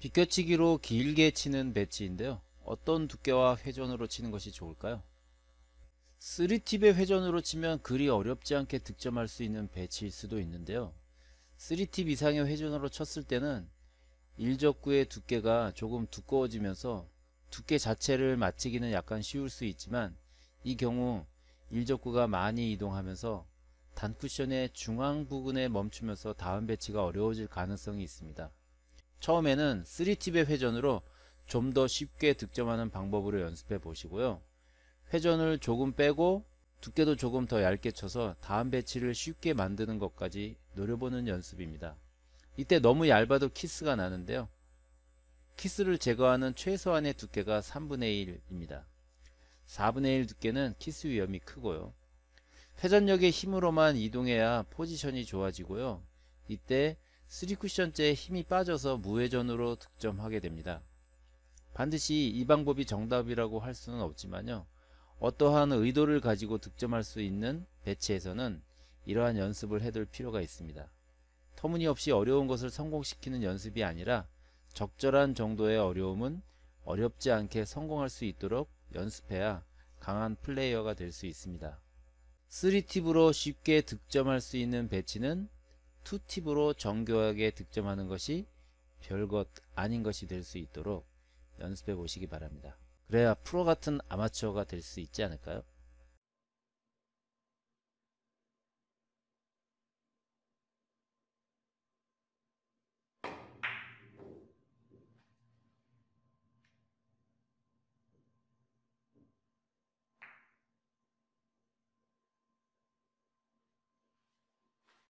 비껴치기로 길게 치는 배치인데요. 어떤 두께와 회전으로 치는 것이 좋을까요? 3팁의 회전으로 치면 그리 어렵지 않게 득점할 수 있는 배치일 수도 있는데요. 3팁 이상의 회전으로 쳤을 때는 일적구의 두께가 조금 두꺼워지면서 두께 자체를 맞추기는 약간 쉬울 수 있지만 이 경우 일적구가 많이 이동하면서 단쿠션의 중앙 부근에 멈추면서 다음 배치가 어려워질 가능성이 있습니다. 처음에는 3팁의 회전으로 좀 더 쉽게 득점하는 방법으로 연습해 보시고요. 회전을 조금 빼고 두께도 조금 더 얇게 쳐서 다음 배치를 쉽게 만드는 것까지 노려보는 연습입니다. 이때 너무 얇아도 키스가 나는데요. 키스를 제거하는 최소한의 두께가 3분의 1입니다. 4분의 1 두께는 키스 위험이 크고요. 회전력의 힘으로만 이동해야 포지션이 좋아지고요. 이때 3쿠션째 힘이 빠져서 무회전으로 득점하게 됩니다. 반드시 이 방법이 정답이라고 할 수는 없지만요. 어떠한 의도를 가지고 득점할 수 있는 배치에서는 이러한 연습을 해둘 필요가 있습니다. 터무니없이 어려운 것을 성공시키는 연습이 아니라 적절한 정도의 어려움은 어렵지 않게 성공할 수 있도록 연습해야 강한 플레이어가 될 수 있습니다. 3팁으로 쉽게 득점할 수 있는 배치는 투팁으로 정교하게 득점하는 것이 별것 아닌 것이 될 수 있도록 연습해 보시기 바랍니다. 그래야 프로 같은 아마추어가 될 수 있지 않을까요?